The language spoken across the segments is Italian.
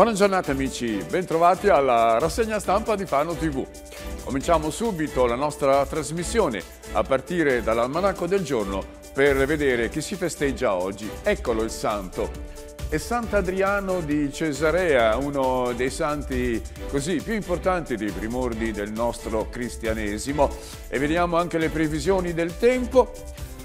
Buona giornata amici, bentrovati alla rassegna stampa di Fano TV. Cominciamo subito la nostra trasmissione a partire dall'almanacco del giorno per vedere chi si festeggia oggi. Eccolo il santo. È Sant'Adriano di Cesarea, uno dei santi così più importanti dei primordi del nostro cristianesimo. E vediamo anche le previsioni del tempo.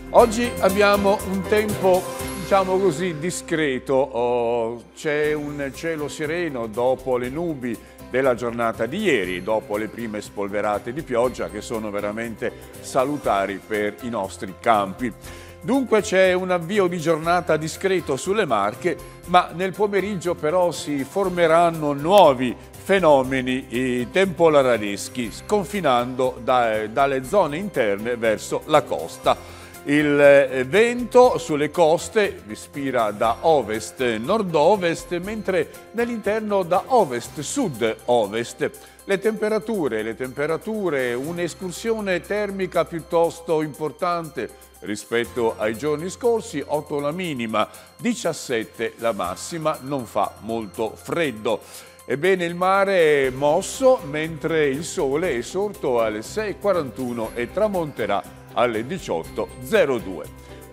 Oggi abbiamo un tempo diciamo così, discreto. Oh, C'è un cielo sereno dopo le nubi della giornata di ieri, dopo le prime spolverate di pioggia che sono veramente salutari per i nostri campi. Dunque c'è un avvio di giornata discreto sulle Marche, ma nel pomeriggio però si formeranno nuovi fenomeni tempolaradeschi, sconfinando da, dalle zone interne verso la costa. Il eh, vento sulle coste ispira da ovest-nord-ovest, mentre nell'interno da ovest-sud-ovest. Le temperature, le temperature, un'escursione termica piuttosto importante rispetto ai giorni scorsi, 8 la minima, 17 la massima, non fa molto freddo. Ebbene il mare è mosso mentre il sole è sorto alle 6.41 e tramonterà alle 18.02.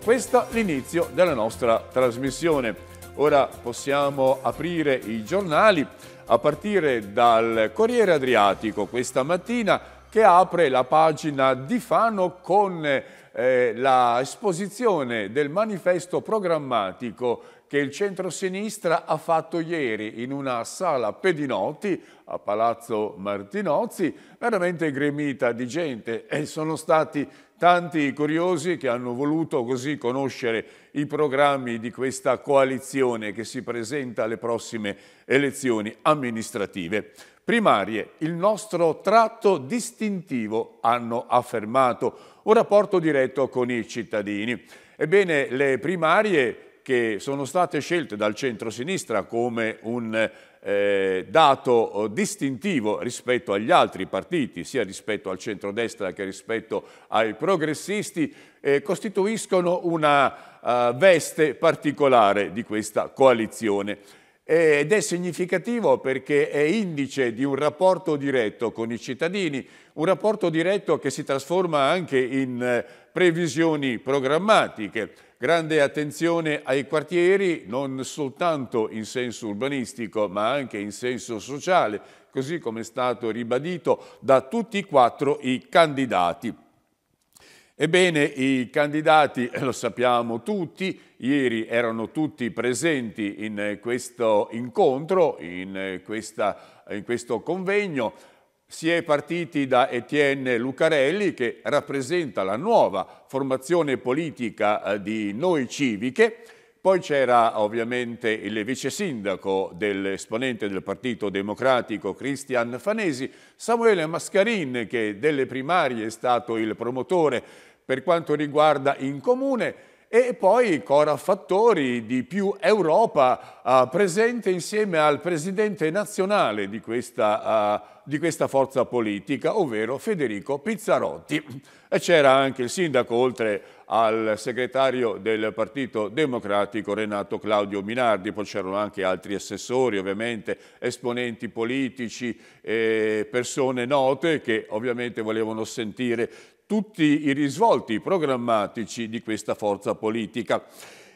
Questo è l'inizio della nostra trasmissione. Ora possiamo aprire i giornali a partire dal Corriere Adriatico questa mattina che apre la pagina di Fano con eh, l'esposizione del manifesto programmatico che il centrosinistra ha fatto ieri in una sala Pedinotti a Palazzo Martinozzi, veramente gremita di gente e sono stati tanti curiosi che hanno voluto così conoscere i programmi di questa coalizione che si presenta alle prossime elezioni amministrative. Primarie, il nostro tratto distintivo, hanno affermato, un rapporto diretto con i cittadini. Ebbene, le primarie che sono state scelte dal centro-sinistra come un eh, dato eh, distintivo rispetto agli altri partiti, sia rispetto al centro-destra che rispetto ai progressisti, eh, costituiscono una uh, veste particolare di questa coalizione. Ed è significativo perché è indice di un rapporto diretto con i cittadini, un rapporto diretto che si trasforma anche in eh, previsioni programmatiche Grande attenzione ai quartieri, non soltanto in senso urbanistico, ma anche in senso sociale, così come è stato ribadito da tutti e quattro i candidati. Ebbene, i candidati, eh, lo sappiamo tutti, ieri erano tutti presenti in questo incontro, in, questa, in questo convegno, si è partiti da Etienne Lucarelli che rappresenta la nuova formazione politica eh, di Noi Civiche, poi c'era ovviamente il vice sindaco dell'esponente del Partito Democratico Christian Fanesi, Samuele Mascarin che delle primarie è stato il promotore per quanto riguarda in comune e poi Cora Fattori di Più Europa, eh, presente insieme al presidente nazionale di questa, eh, di questa forza politica, ovvero Federico Pizzarotti. E c'era anche il sindaco, oltre al segretario del Partito Democratico Renato Claudio Minardi, poi c'erano anche altri assessori, ovviamente esponenti politici, eh, persone note che ovviamente volevano sentire tutti i risvolti programmatici di questa forza politica.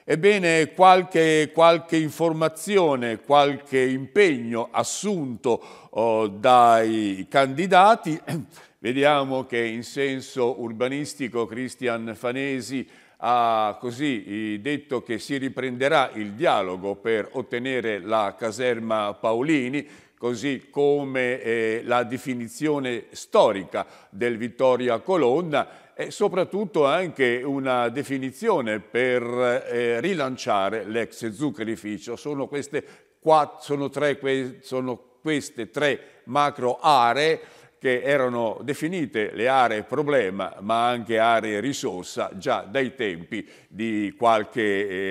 Ebbene, qualche, qualche informazione, qualche impegno assunto oh, dai candidati, vediamo che in senso urbanistico Cristian Fanesi ha così eh, detto che si riprenderà il dialogo per ottenere la caserma Paolini, così come eh, la definizione storica del Vittoria Colonna e soprattutto anche una definizione per eh, rilanciare l'ex zuccherificio. Sono queste, quattro, sono, tre, sono queste tre macro aree che erano definite le aree problema ma anche aree risorsa già dai tempi di qualche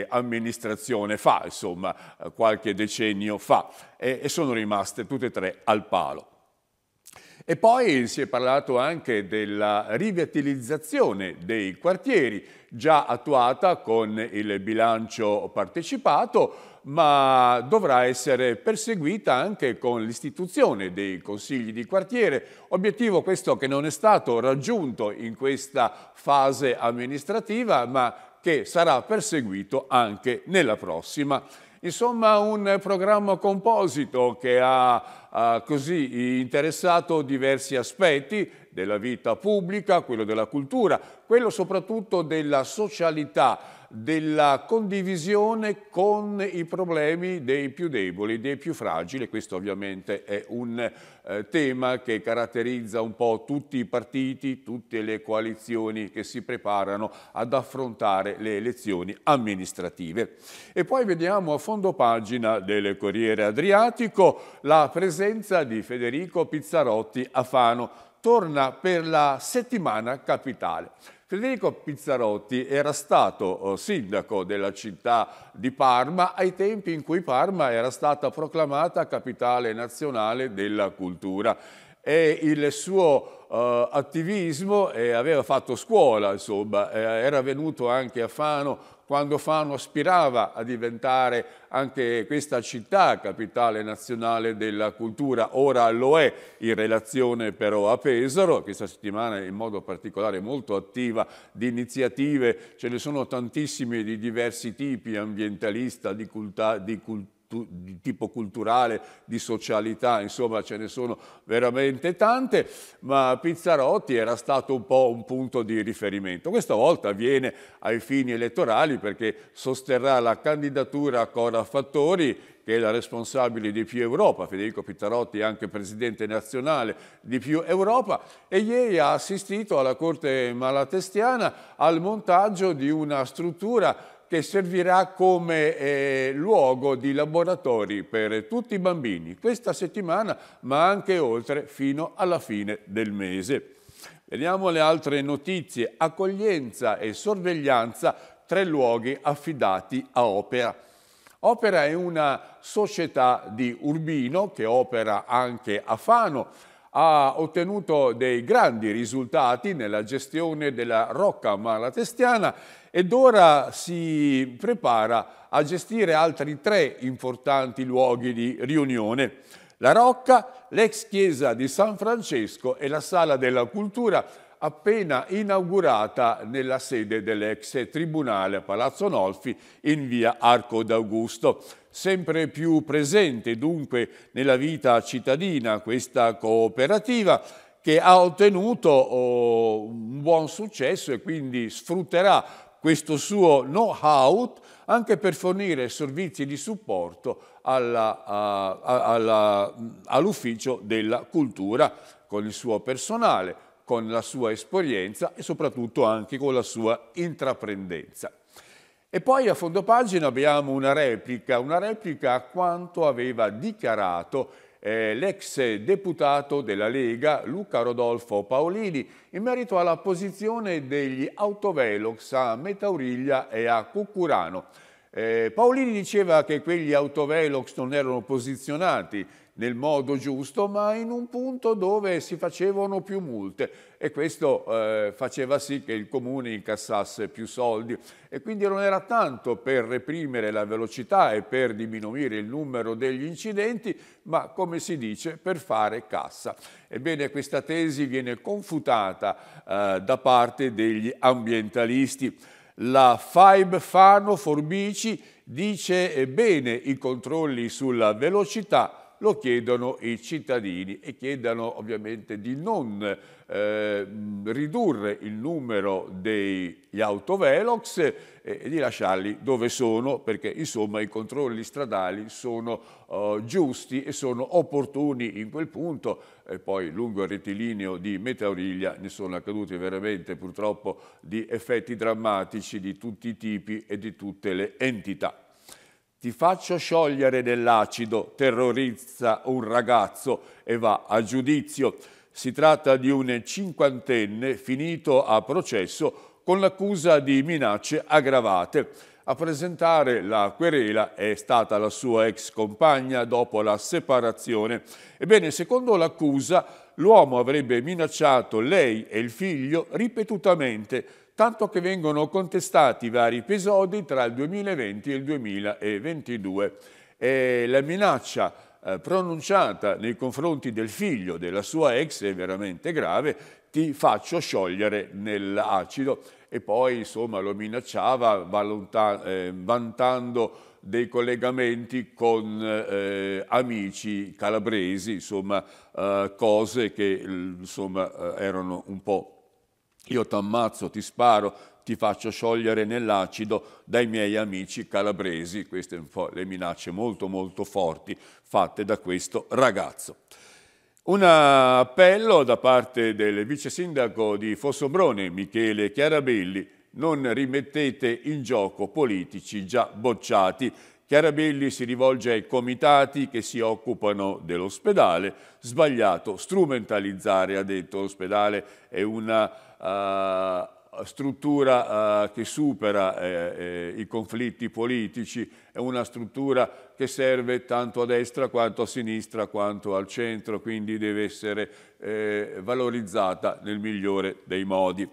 eh, amministrazione fa, insomma eh, qualche decennio fa e, e sono rimaste tutte e tre al palo. E poi si è parlato anche della rivitalizzazione dei quartieri, già attuata con il bilancio partecipato, ma dovrà essere perseguita anche con l'istituzione dei consigli di quartiere, obiettivo questo che non è stato raggiunto in questa fase amministrativa, ma che sarà perseguito anche nella prossima. Insomma un programma composito che ha, ha così interessato diversi aspetti della vita pubblica, quello della cultura, quello soprattutto della socialità, della condivisione con i problemi dei più deboli, dei più fragili. Questo ovviamente è un eh, tema che caratterizza un po' tutti i partiti, tutte le coalizioni che si preparano ad affrontare le elezioni amministrative. E poi vediamo a fondo pagina del Corriere Adriatico la presenza di Federico Pizzarotti a Fano torna per la settimana capitale. Federico Pizzarotti era stato eh, sindaco della città di Parma ai tempi in cui Parma era stata proclamata capitale nazionale della cultura e il suo uh, attivismo eh, aveva fatto scuola, insomma, eh, era venuto anche a Fano quando Fano aspirava a diventare anche questa città capitale nazionale della cultura, ora lo è in relazione però a Pesaro, questa settimana in modo particolare molto attiva di iniziative, ce ne sono tantissime di diversi tipi, ambientalista, di, culta, di cultura, di tipo culturale, di socialità, insomma ce ne sono veramente tante, ma Pizzarotti era stato un po' un punto di riferimento. Questa volta viene ai fini elettorali perché sosterrà la candidatura a Cora Fattori che è la responsabile di Più Europa, Federico Pittarotti è anche presidente nazionale di Più Europa, e ieri ha assistito alla Corte Malatestiana al montaggio di una struttura che servirà come eh, luogo di laboratori per tutti i bambini questa settimana ma anche oltre fino alla fine del mese. Vediamo le altre notizie. Accoglienza e sorveglianza, tre luoghi affidati a Opera. Opera è una società di Urbino che opera anche a Fano ha ottenuto dei grandi risultati nella gestione della rocca malatestiana ed ora si prepara a gestire altri tre importanti luoghi di riunione. La Rocca, l'ex chiesa di San Francesco e la Sala della Cultura appena inaugurata nella sede dell'ex Tribunale a Palazzo Nolfi in via Arco d'Augusto. Sempre più presente dunque nella vita cittadina questa cooperativa che ha ottenuto oh, un buon successo e quindi sfrutterà questo suo know-how anche per fornire servizi di supporto all'ufficio all della cultura con il suo personale con la sua esperienza e soprattutto anche con la sua intraprendenza. E poi a fondo pagina abbiamo una replica, una replica a quanto aveva dichiarato eh, l'ex deputato della Lega Luca Rodolfo Paolini in merito alla posizione degli autovelox a Metauriglia e a Cucurano. Eh, Paolini diceva che quegli autovelox non erano posizionati, nel modo giusto, ma in un punto dove si facevano più multe e questo eh, faceva sì che il comune incassasse più soldi e quindi non era tanto per reprimere la velocità e per diminuire il numero degli incidenti, ma come si dice per fare cassa. Ebbene questa tesi viene confutata eh, da parte degli ambientalisti. La FIB Fano Forbici dice bene i controlli sulla velocità lo chiedono i cittadini e chiedono ovviamente di non eh, ridurre il numero degli autovelox e, e di lasciarli dove sono perché insomma i controlli stradali sono eh, giusti e sono opportuni in quel punto e poi lungo il rettilineo di Meteoriglia ne sono accaduti veramente purtroppo di effetti drammatici di tutti i tipi e di tutte le entità. Ti faccio sciogliere dell'acido, terrorizza un ragazzo e va a giudizio. Si tratta di un cinquantenne finito a processo con l'accusa di minacce aggravate. A presentare la querela è stata la sua ex compagna dopo la separazione. Ebbene, secondo l'accusa, l'uomo avrebbe minacciato lei e il figlio ripetutamente tanto che vengono contestati vari episodi tra il 2020 e il 2022. E la minaccia eh, pronunciata nei confronti del figlio della sua ex è veramente grave, ti faccio sciogliere nell'acido e poi insomma, lo minacciava eh, vantando dei collegamenti con eh, amici calabresi, insomma eh, cose che insomma, eh, erano un po' io ti ammazzo, ti sparo, ti faccio sciogliere nell'acido dai miei amici calabresi. Queste sono le minacce molto molto forti fatte da questo ragazzo. Un appello da parte del vice sindaco di Fossobrone, Michele Chiarabelli, non rimettete in gioco politici già bocciati Chiarabelli si rivolge ai comitati che si occupano dell'ospedale, sbagliato, strumentalizzare, ha detto, l'ospedale è una uh, struttura uh, che supera eh, eh, i conflitti politici, è una struttura che serve tanto a destra quanto a sinistra quanto al centro, quindi deve essere eh, valorizzata nel migliore dei modi.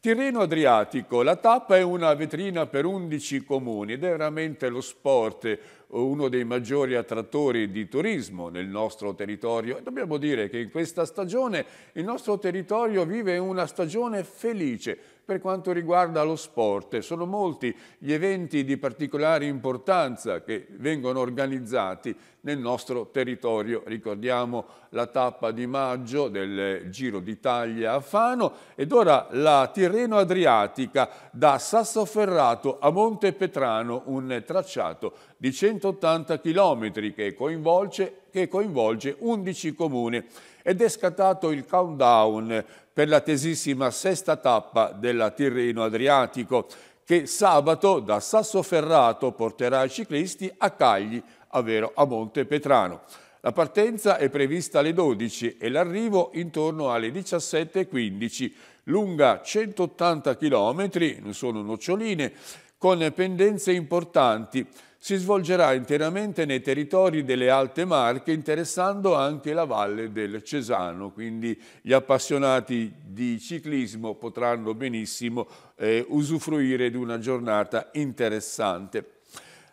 Tirreno Adriatico, la tappa è una vetrina per 11 comuni ed è veramente lo sport eh, uno dei maggiori attrattori di turismo nel nostro territorio dobbiamo dire che in questa stagione il nostro territorio vive una stagione felice per quanto riguarda lo sport. Sono molti gli eventi di particolare importanza che vengono organizzati nel nostro territorio. Ricordiamo la tappa di maggio del Giro d'Italia a Fano ed ora la Tirreno Adriatica da Sassoferrato a Monte Petrano, un tracciato di 180 km che coinvolge, che coinvolge 11 comuni ed è scattato il countdown per la tesissima sesta tappa della Tirreno Adriatico che sabato da Sassoferrato porterà i ciclisti a Cagli ovvero a Monte Petrano. La partenza è prevista alle 12 e l'arrivo intorno alle 17.15, lunga 180 km, non sono noccioline, con pendenze importanti. Si svolgerà interamente nei territori delle Alte Marche, interessando anche la Valle del Cesano, quindi gli appassionati di ciclismo potranno benissimo eh, usufruire di una giornata interessante.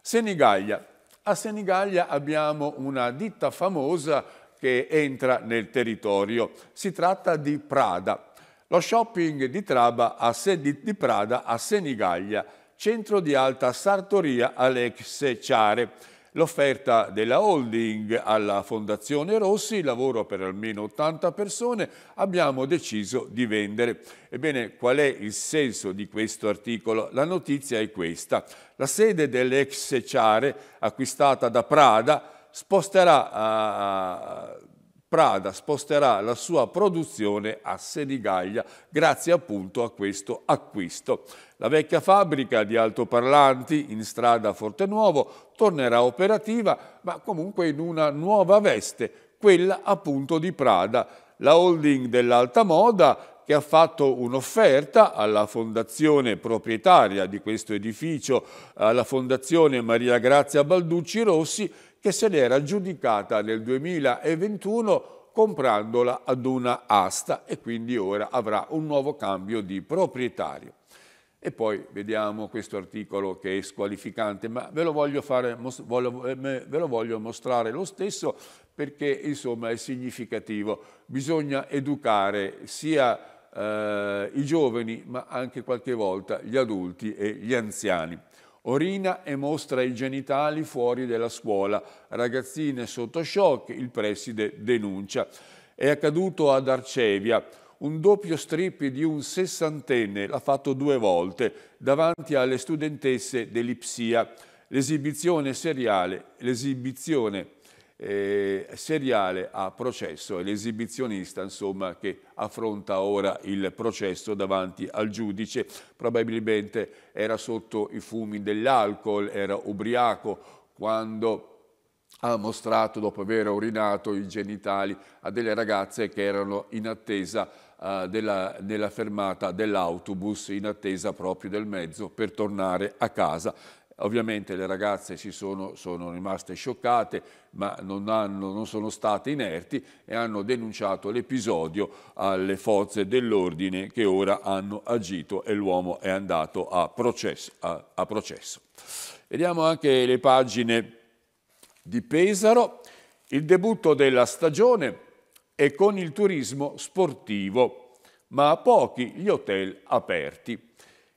Senigallia, a Senigallia abbiamo una ditta famosa che entra nel territorio. Si tratta di Prada. Lo shopping di, Traba di, di Prada a Senigallia, centro di alta sartoria Alexe Ciare l'offerta della holding alla Fondazione Rossi, lavoro per almeno 80 persone, abbiamo deciso di vendere. Ebbene, qual è il senso di questo articolo? La notizia è questa. La sede dell'ex Ciare, acquistata da Prada, sposterà a Prada sposterà la sua produzione a Senigallia grazie appunto a questo acquisto. La vecchia fabbrica di altoparlanti in strada Fortenuovo tornerà operativa ma comunque in una nuova veste, quella appunto di Prada. La holding dell'alta moda che ha fatto un'offerta alla fondazione proprietaria di questo edificio, alla fondazione Maria Grazia Balducci Rossi, che se l'era giudicata nel 2021 comprandola ad una asta e quindi ora avrà un nuovo cambio di proprietario. E poi vediamo questo articolo che è squalificante, ma ve lo voglio, fare, eh, ve lo voglio mostrare lo stesso perché insomma è significativo. Bisogna educare sia eh, i giovani, ma anche qualche volta gli adulti e gli anziani. Orina e mostra i genitali fuori della scuola, ragazzine sotto shock, il preside denuncia. È accaduto ad Arcevia, un doppio strip di un sessantenne, l'ha fatto due volte, davanti alle studentesse dell'Ipsia. L'esibizione seriale, l'esibizione eh, seriale a processo, è l'esibizionista insomma, che affronta ora il processo davanti al giudice, probabilmente era sotto i fumi dell'alcol, era ubriaco quando ha mostrato, dopo aver urinato i genitali, a delle ragazze che erano in attesa uh, della, della fermata dell'autobus, in attesa proprio del mezzo per tornare a casa Ovviamente le ragazze sono, sono, rimaste scioccate, ma non, hanno, non, sono state inerti e hanno denunciato l'episodio alle forze dell'ordine che ora hanno agito e l'uomo è andato a processo, a, a processo. Vediamo anche le pagine di Pesaro, il debutto della stagione e con il turismo sportivo, ma a pochi gli hotel aperti.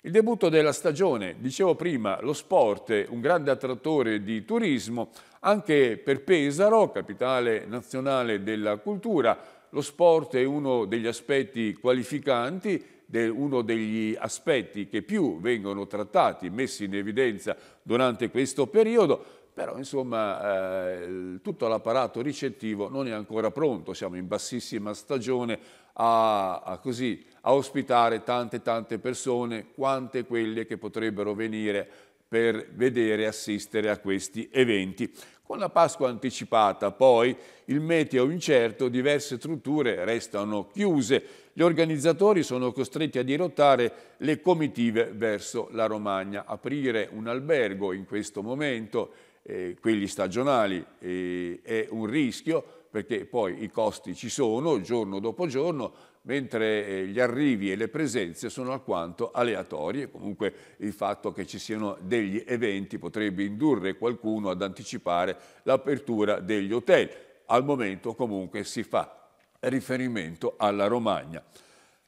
Il debutto della stagione, dicevo prima, lo sport, è un grande attrattore di turismo, anche per Pesaro, capitale nazionale della cultura, lo sport è uno degli aspetti qualificanti uno degli aspetti che più vengono trattati, messi in evidenza durante questo periodo, però insomma eh, tutto l'apparato ricettivo non è ancora pronto, siamo in bassissima stagione a, a così a ospitare tante tante persone, quante quelle che potrebbero venire per vedere e assistere a questi eventi. Con la Pasqua anticipata poi il meteo incerto, diverse strutture restano chiuse. Gli organizzatori sono costretti a dirottare le comitive verso la Romagna. Aprire un albergo in questo momento, eh, quelli stagionali, eh, è un rischio, perché poi i costi ci sono giorno dopo giorno, mentre eh, gli arrivi e le presenze sono alquanto aleatorie. Comunque il fatto che ci siano degli eventi potrebbe indurre qualcuno ad anticipare l'apertura degli hotel. Al momento comunque si fa riferimento alla Romagna.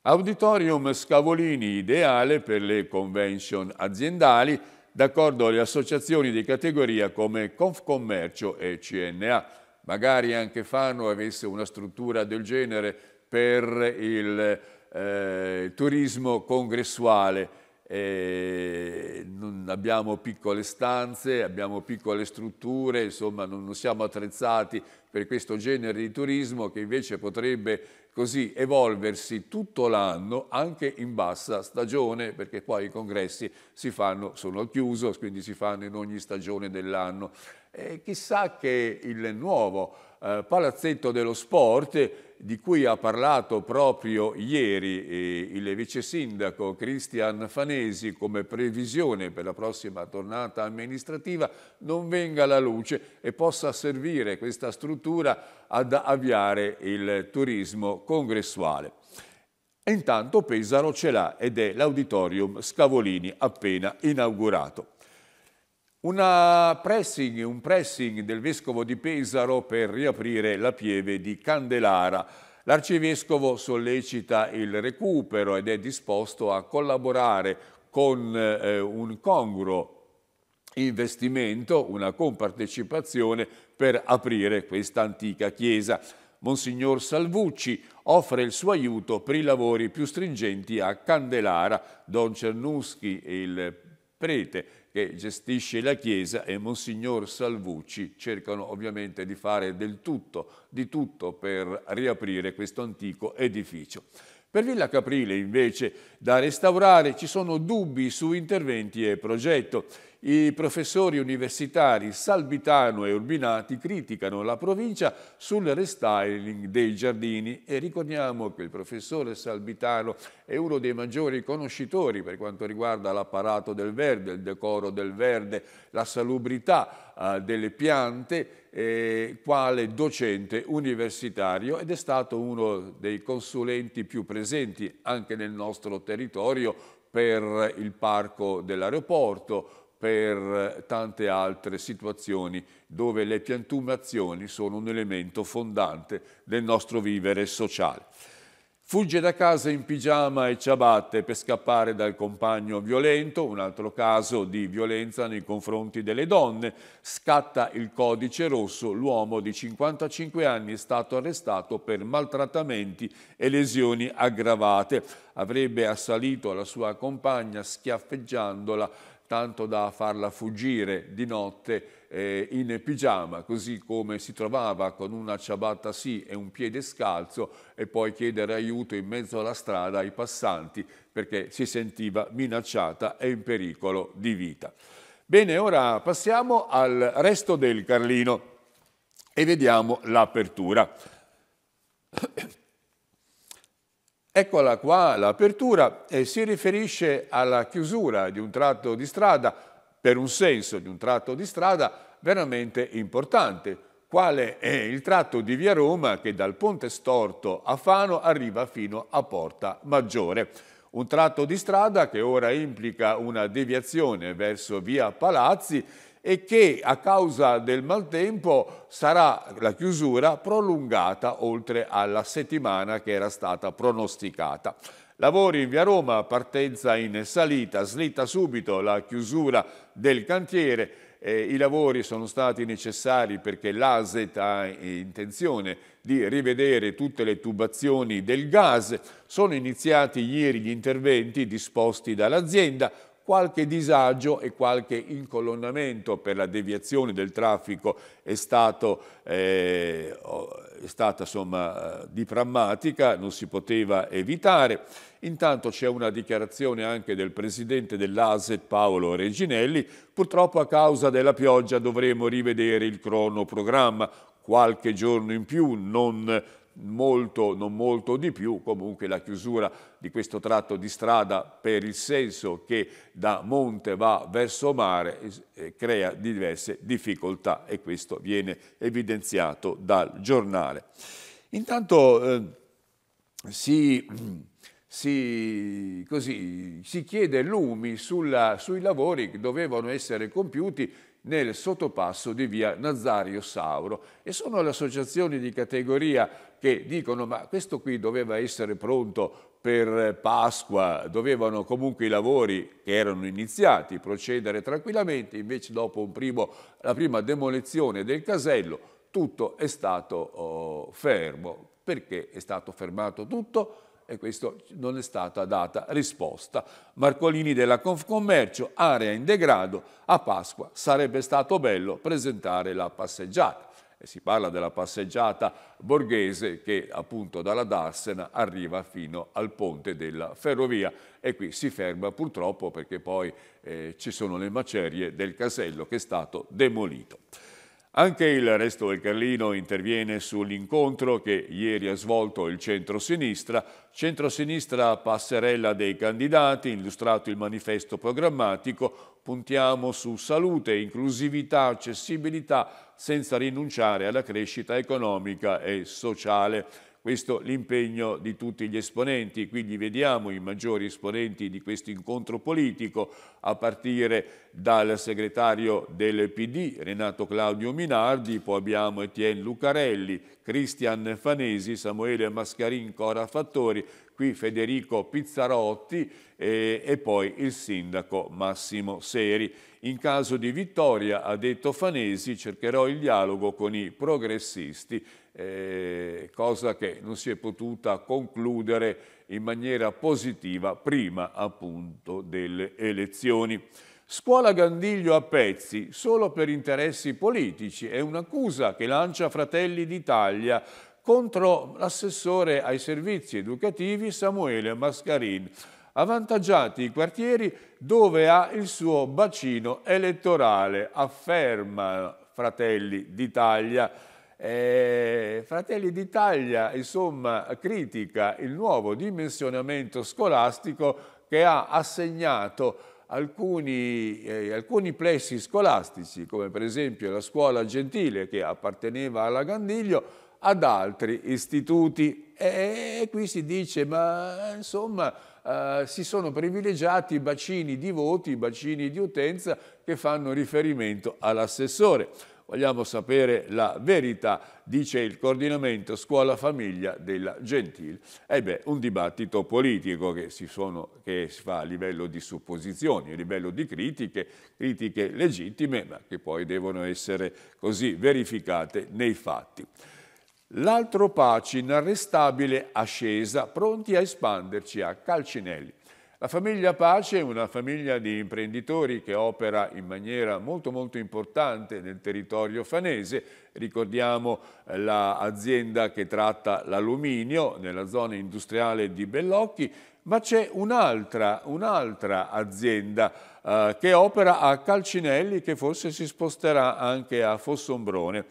Auditorium Scavolini ideale per le convention aziendali, d'accordo alle associazioni di categoria come Confcommercio e CNA magari anche Fano avesse una struttura del genere per il, eh, turismo congressuale. Eh, abbiamo piccole stanze, abbiamo piccole strutture, insomma non, non siamo attrezzati per questo genere di turismo che invece potrebbe così evolversi tutto l'anno anche in bassa stagione perché poi i congressi si fanno, sono al chiuso, quindi si fanno in ogni stagione dell'anno. E chissà che il nuovo eh, palazzetto dello sport di cui ha parlato proprio ieri eh, il vice sindaco Cristian Fanesi come previsione per la prossima tornata amministrativa non venga alla luce e possa servire questa struttura ad avviare il turismo congressuale. Intanto Pesaro ce l'ha ed è l'auditorium Scavolini appena inaugurato. Pressing, un pressing del Vescovo di Pesaro per riaprire la pieve di Candelara. L'Arcivescovo sollecita il recupero ed è disposto a collaborare con eh, un congruo investimento, una compartecipazione per aprire questa antica chiesa. Monsignor Salvucci offre il suo aiuto per i lavori più stringenti a Candelara. Don Cernuschi, il prete che gestisce la Chiesa e Monsignor Salvucci cercano ovviamente di fare del tutto, di tutto per riaprire questo antico edificio. Per Villa Caprile invece da restaurare ci sono dubbi su interventi e progetto. I professori universitari Salbitano e Urbinati criticano la provincia sul restyling dei giardini e ricordiamo che il professore Salbitano è uno dei maggiori conoscitori per quanto riguarda l'apparato del verde, il decoro del verde, la salubrità eh, delle piante eh, quale docente universitario ed è stato uno dei consulenti più presenti anche nel nostro territorio per il parco dell'aeroporto, per tante altre situazioni dove le piantumazioni sono un elemento fondante del nostro vivere sociale. Fugge da casa in pigiama e ciabatte per scappare dal compagno violento, un altro caso di violenza nei confronti delle donne. Scatta il codice rosso, l'uomo di 55 anni è stato arrestato per maltrattamenti e lesioni aggravate. Avrebbe assalito la sua compagna schiaffeggiandola tanto da farla fuggire di notte eh, in pigiama, così come si trovava con una ciabatta sì e un piede scalzo e poi chiedere aiuto in mezzo alla strada ai passanti perché si sentiva minacciata e in pericolo di vita. Bene, ora passiamo al resto del Carlino e vediamo l'apertura. Eccola qua l'apertura e eh, si riferisce alla chiusura di un tratto di strada, per un senso di un tratto di strada veramente importante, quale è il tratto di Via Roma che dal Ponte Storto a Fano arriva fino a Porta Maggiore. Un tratto di strada che ora implica una deviazione verso Via Palazzi e che a causa del maltempo sarà la chiusura prolungata oltre alla settimana che era stata pronosticata. Lavori in via Roma, partenza in salita, slitta subito la chiusura del cantiere. Eh, I lavori sono stati necessari perché l'ASET ha intenzione di rivedere tutte le tubazioni del gas. Sono iniziati ieri gli interventi disposti dall'azienda, qualche disagio e qualche incolonnamento per la deviazione del traffico è, stato, eh, è stata insomma, eh, di prammatica, non si poteva evitare. Intanto c'è una dichiarazione anche del presidente dell'ASET Paolo Reginelli, purtroppo a causa della pioggia dovremo rivedere il cronoprogramma qualche giorno in più, non molto, non molto di più, comunque la chiusura di questo tratto di strada per il senso che da monte va verso mare eh, crea diverse difficoltà e questo viene evidenziato dal giornale. Intanto eh, si si, così, si chiede lumi sulla, sui lavori che dovevano essere compiuti nel sottopasso di via Nazario Sauro e sono le associazioni di categoria che dicono ma questo qui doveva essere pronto per Pasqua, dovevano comunque i lavori che erano iniziati procedere tranquillamente, invece dopo primo, la prima demolizione del casello tutto è stato oh, fermo. Perché è stato fermato tutto? e questo non è stata data risposta. Marcolini della Confcommercio, area in degrado, a Pasqua sarebbe stato bello presentare la passeggiata. E si parla della passeggiata borghese che appunto dalla Darsena arriva fino al ponte della ferrovia e qui si ferma purtroppo perché poi eh, ci sono le macerie del casello che è stato demolito. Anche il resto del Carlino interviene sull'incontro che ieri ha svolto il centro-sinistra, centro-sinistra passerella dei candidati, illustrato il manifesto programmatico, puntiamo su salute, inclusività, accessibilità, senza rinunciare alla crescita economica e sociale questo l'impegno di tutti gli esponenti, quindi vediamo i maggiori esponenti di questo incontro politico a partire dal segretario del PD Renato Claudio Minardi, poi abbiamo Etienne Lucarelli, Cristian Fanesi, Samuele Mascarin, Cora Fattori, qui Federico Pizzarotti e, eh, e poi il sindaco Massimo Seri. In caso di vittoria, ha detto Fanesi, cercherò il dialogo con i progressisti eh, cosa che non si è potuta concludere in maniera positiva prima appunto delle elezioni. Scuola Gandiglio a pezzi, solo per interessi politici, è un'accusa che lancia Fratelli d'Italia contro l'assessore ai servizi educativi Samuele Mascarin, avvantaggiati i quartieri dove ha il suo bacino elettorale, afferma Fratelli d'Italia. Eh, Fratelli d'Italia, insomma, critica il nuovo dimensionamento scolastico che ha assegnato alcuni, eh, alcuni plessi scolastici, come per esempio la scuola gentile che apparteneva alla Gandiglio, ad altri istituti. E qui si dice, ma insomma, eh, si sono privilegiati i bacini di voti, i bacini di utenza che fanno riferimento all'assessore. Vogliamo sapere la verità, dice il coordinamento scuola-famiglia della Gentil. E beh, un dibattito politico che si, sono, che si, fa a livello di supposizioni, a livello di critiche, critiche legittime, ma che poi devono essere così verificate nei fatti. L'altro pace inarrestabile ascesa, pronti a espanderci a Calcinelli. La famiglia Pace è una famiglia di imprenditori che opera in maniera molto molto importante nel territorio fanese. Ricordiamo eh, l'azienda che tratta l'alluminio nella zona industriale di Bellocchi, ma c'è un'altra un azienda eh, che opera a Calcinelli che forse si sposterà anche a Fossombrone.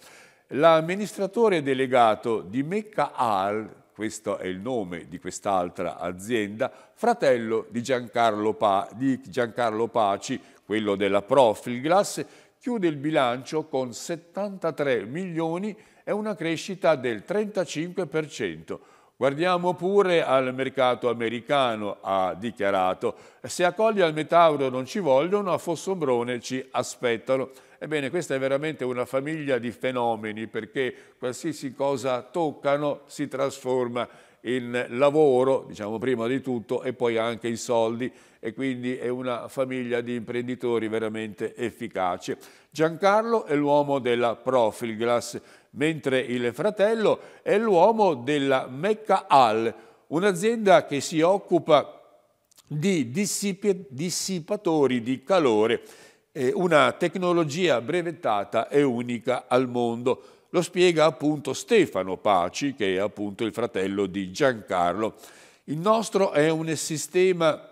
L'amministratore delegato di Mecca Al, questo è il nome di quest'altra azienda, fratello di Giancarlo, pa di Giancarlo Paci, quello della Profilglass, chiude il bilancio con 73 milioni e una crescita del 35%. Guardiamo pure al mercato americano, ha dichiarato. Se a Colli al Metauro non ci vogliono, a Fossombrone ci aspettano. Ebbene, questa è veramente una famiglia di fenomeni perché qualsiasi cosa toccano si trasforma in lavoro, diciamo prima di tutto, e poi anche in soldi e quindi è una famiglia di imprenditori veramente efficace. Giancarlo è l'uomo della Profilglass, mentre il fratello è l'uomo della Mecca Al, un'azienda che si occupa di dissipatori di calore una tecnologia brevettata e unica al mondo. Lo spiega appunto Stefano Paci, che è appunto il fratello di Giancarlo. Il nostro è un sistema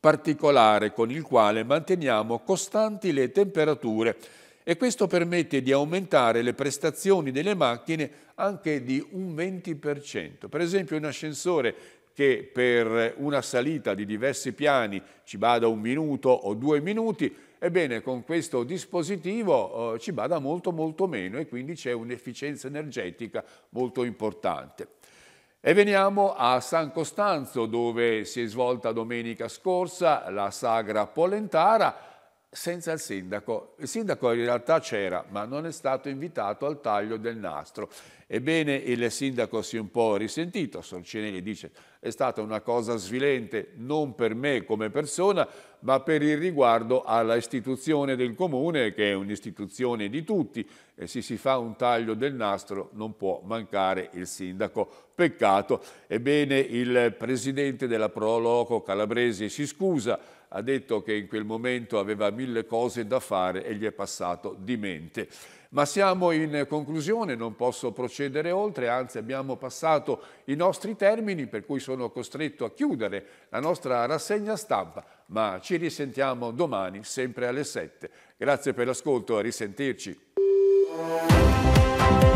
particolare con il quale manteniamo costanti le temperature e questo permette di aumentare le prestazioni delle macchine anche di un 20%. Per esempio un ascensore che per una salita di diversi piani ci bada un minuto o due minuti Ebbene, con questo dispositivo eh, ci bada molto molto meno e quindi c'è un'efficienza energetica molto importante. E veniamo a San Costanzo dove si è svolta domenica scorsa la sagra polentara senza il sindaco. Il sindaco in realtà c'era, ma non è stato invitato al taglio del nastro. Ebbene, il sindaco si è un po' risentito, Sorcinelli dice è stata una cosa svilente non per me come persona, ma per il riguardo alla istituzione del comune, che è un'istituzione di tutti, e se si fa un taglio del nastro non può mancare il sindaco. Peccato. Ebbene, il presidente della Pro Loco Calabrese si scusa, ha detto che in quel momento aveva mille cose da fare e gli è passato di mente. Ma siamo in conclusione, non posso procedere oltre, anzi abbiamo passato i nostri termini per cui sono costretto a chiudere la nostra rassegna stampa, ma ci risentiamo domani sempre alle 7. Grazie per l'ascolto, a risentirci.